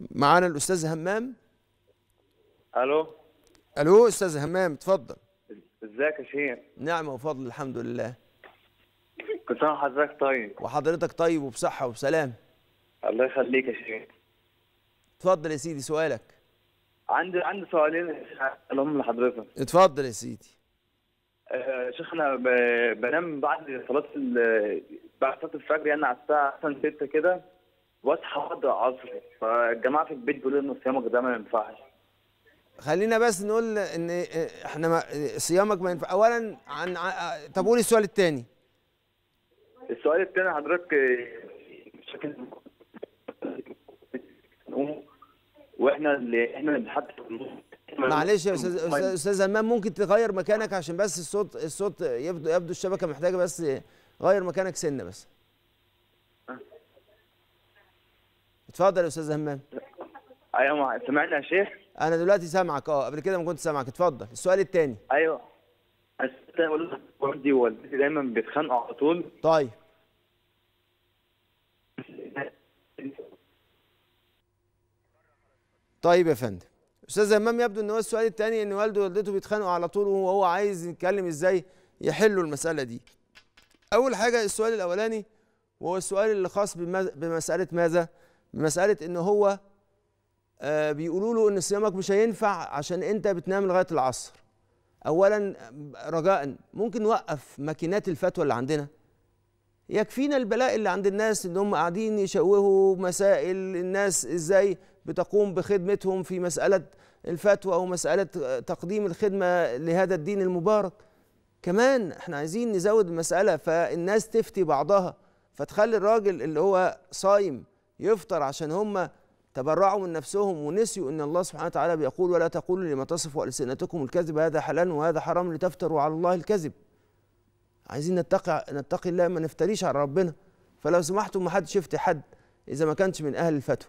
معانا الاستاذ همام الو الو استاذ همام اتفضل ازيك يا شيخ نعمه وفضل الحمد لله كل سنه وحضرتك طيب وحضرتك طيب وبصحه وبسلام الله يخليك يا شيخ اتفضل يا سيدي سؤالك عندي عندي سؤالين لهم لحضرتك اتفضل يا سيدي أه شيخنا بنام بعد صلاه بعد صلاه الفجر يعني على الساعه 6 كده واصحى حاضر عصر فالجماعه في البيت بيقولوا ان صيامك ده ما ينفعش خلينا بس نقول ان احنا ما صيامك ما ينفع اولا عن طب قول السؤال الثاني السؤال الثاني حضرتك مشاكل واحنا اللي احنا اللي بنحدد معلش يا استاذ استاذ همام ممكن تغير مكانك عشان بس الصوت الصوت يبدو يبدو الشبكه محتاجه بس غير مكانك سنه بس آه. اتفضل يا استاذ همام ايوه سمعنا يا شيخ انا دلوقتي سامعك اه قبل كده ما كنت سامعك اتفضل السؤال الثاني ايوه والدي ووالدتي دايما بيتخانقوا على طول طيب طيب يا فندم استاذ همام يبدو ان هو السؤال الثاني ان والده ووالدته بيتخانقوا على طول وهو عايز يتكلم ازاي يحلوا المساله دي اول حاجه السؤال الاولاني وهو السؤال اللي خاص بمساله ماذا مساله ان هو آه، بيقولوا له ان صيامك مش هينفع عشان انت بتنام لغايه العصر اولا رجاء ممكن نوقف ماكينات الفتوى اللي عندنا يكفينا البلاء اللي عند الناس ان هم قاعدين يشوهوا مسائل الناس ازاي بتقوم بخدمتهم في مساله الفتوى ومساله تقديم الخدمه لهذا الدين المبارك كمان احنا عايزين نزود المساله فالناس تفتي بعضها فتخلي الراجل اللي هو صايم يفطر عشان هم تبرعوا من نفسهم ونسيوا ان الله سبحانه وتعالى بيقول ولا تقولوا لما تصفوا السنتكم الكذب هذا حلال وهذا حرام لتفتروا على الله الكذب عايزين نتقي نتقي الله ما نفتريش على ربنا فلو سمحتم ما حدش يفتي حد اذا ما كانش من اهل الفتوى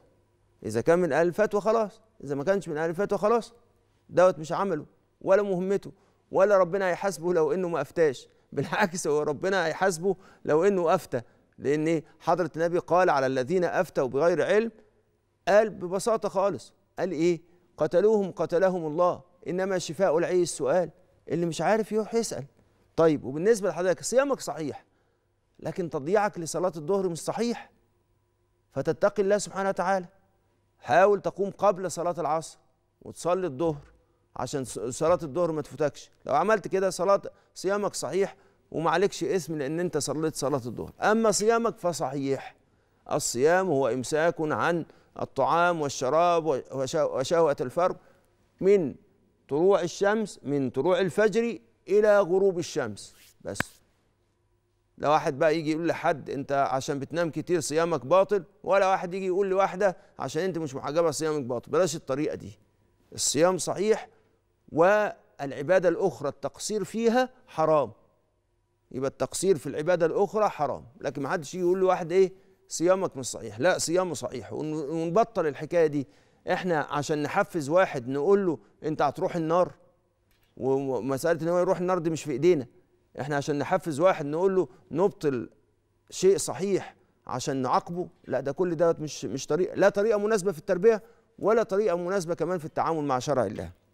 اذا كان من اهل الفتوى خلاص اذا ما كانش من اهل الفتوى خلاص دوت مش عمله ولا مهمته ولا ربنا هيحاسبه لو انه ما افتاش بالعكس هو ربنا هيحاسبه لو انه افتى لأن حضرة النبي قال على الذين أفتوا بغير علم قال ببساطة خالص قال إيه قتلوهم قتلهم الله إنما شفاء العي السؤال اللي مش عارف يروح يسأل طيب وبالنسبة لحضرتك صيامك صحيح لكن تضييعك لصلاة الظهر مش صحيح فتتقي الله سبحانه وتعالى حاول تقوم قبل صلاة العصر وتصلي الظهر عشان صلاة الظهر ما تفوتكش لو عملت كده صلاة صيامك صحيح وما عليكش اسم لأن أنت صليت صلاة الظهر أما صيامك فصحيح الصيام هو إمساك عن الطعام والشراب وشهوة الفرد من طلوع الشمس من طلوع الفجر إلى غروب الشمس بس لا واحد بقى يجي يقول لحد أنت عشان بتنام كتير صيامك باطل ولا واحد يجي يقول لواحدة عشان أنت مش محجبة صيامك باطل بلاش الطريقة دي الصيام صحيح والعبادة الأخرى التقصير فيها حرام يبقى التقصير في العبادة الأخرى حرام لكن ما حدش يقول لواحد إيه صيامك مش صحيح لا صيامه صحيح ونبطل الحكاية دي إحنا عشان نحفز واحد نقول له أنت هتروح النار ومسألة إن هو يروح النار دي مش في إيدينا إحنا عشان نحفز واحد نقول له نبطل شيء صحيح عشان نعاقبه لا ده كل ده مش مش طريقة لا طريقة مناسبة في التربية ولا طريقة مناسبة كمان في التعامل مع شرع الله